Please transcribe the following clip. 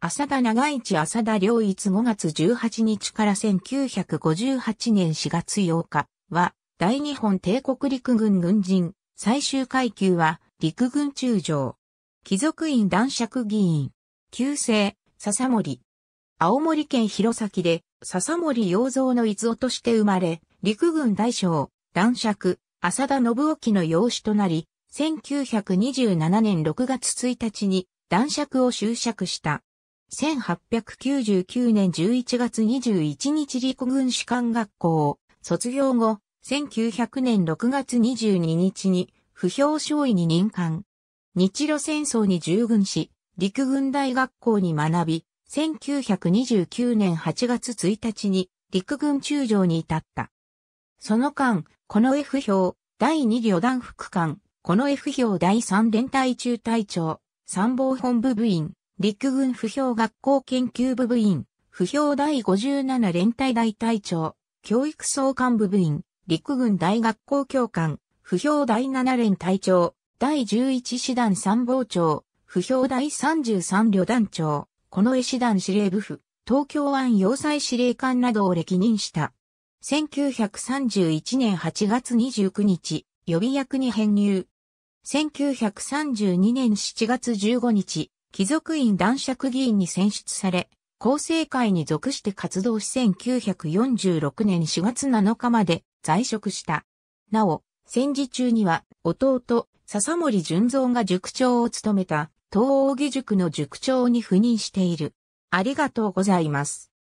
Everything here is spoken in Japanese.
浅田長市浅田良一5月18日から1958年4月8日は、大日本帝国陸軍軍人、最終階級は、陸軍中将。貴族院男爵議員。旧姓、笹森。青森県弘前で、笹森洋蔵の逸夫として生まれ、陸軍大将、男爵、浅田信沖の養子となり、1927年6月1日に、男爵を就職した。1899年11月21日陸軍士官学校、卒業後、1900年6月22日に、不評少尉に任官。日露戦争に従軍し、陸軍大学校に学び、1929年8月1日に陸軍中将に至った。その間、この F 表、第2旅団副官、この F 表第3連隊中隊長、参謀本部部員、陸軍不評学校研究部部員、不評第57連隊大隊長、教育総監部部員、陸軍大学校教官、不評第7連隊長、第11師団参謀長、不評第33旅団長、この絵師団司令部府、東京湾要塞司令官などを歴任した。1931年8月29日、予備役に編入。1932年7月15日、貴族院男爵議員に選出され、厚生会に属して活動し1946年4月7日まで在職した。なお、戦時中には弟、笹森純三が塾長を務めた東欧義塾の塾長に赴任している。ありがとうございます。